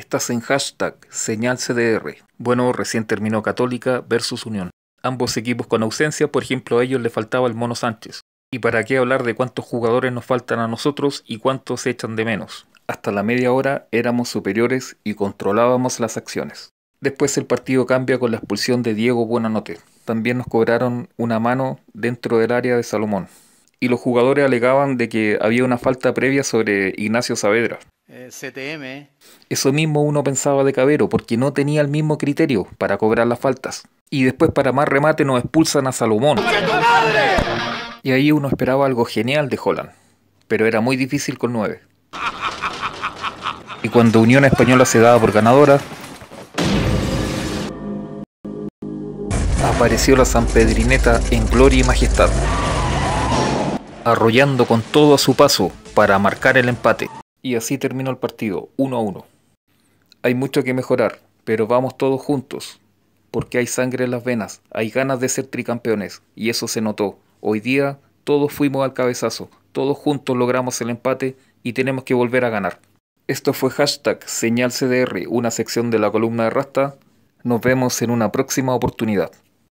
Estás en hashtag CDR. Bueno, recién terminó Católica versus Unión. Ambos equipos con ausencia, por ejemplo, a ellos le faltaba el Mono Sánchez. ¿Y para qué hablar de cuántos jugadores nos faltan a nosotros y cuántos se echan de menos? Hasta la media hora éramos superiores y controlábamos las acciones. Después el partido cambia con la expulsión de Diego Buenanote. También nos cobraron una mano dentro del área de Salomón. Y los jugadores alegaban de que había una falta previa sobre Ignacio Saavedra. Eh, CTM. Eso mismo uno pensaba de Cabero, porque no tenía el mismo criterio para cobrar las faltas. Y después para más remate nos expulsan a Salomón. Y ahí uno esperaba algo genial de Holland, pero era muy difícil con 9. Y cuando Unión Española se daba por ganadora, apareció la Sanpedrineta en gloria y majestad, arrollando con todo a su paso para marcar el empate y así terminó el partido, 1 a 1. Hay mucho que mejorar, pero vamos todos juntos, porque hay sangre en las venas, hay ganas de ser tricampeones, y eso se notó. Hoy día todos fuimos al cabezazo, todos juntos logramos el empate y tenemos que volver a ganar. Esto fue hashtag SeñalCDR, una sección de la columna de Rasta. Nos vemos en una próxima oportunidad.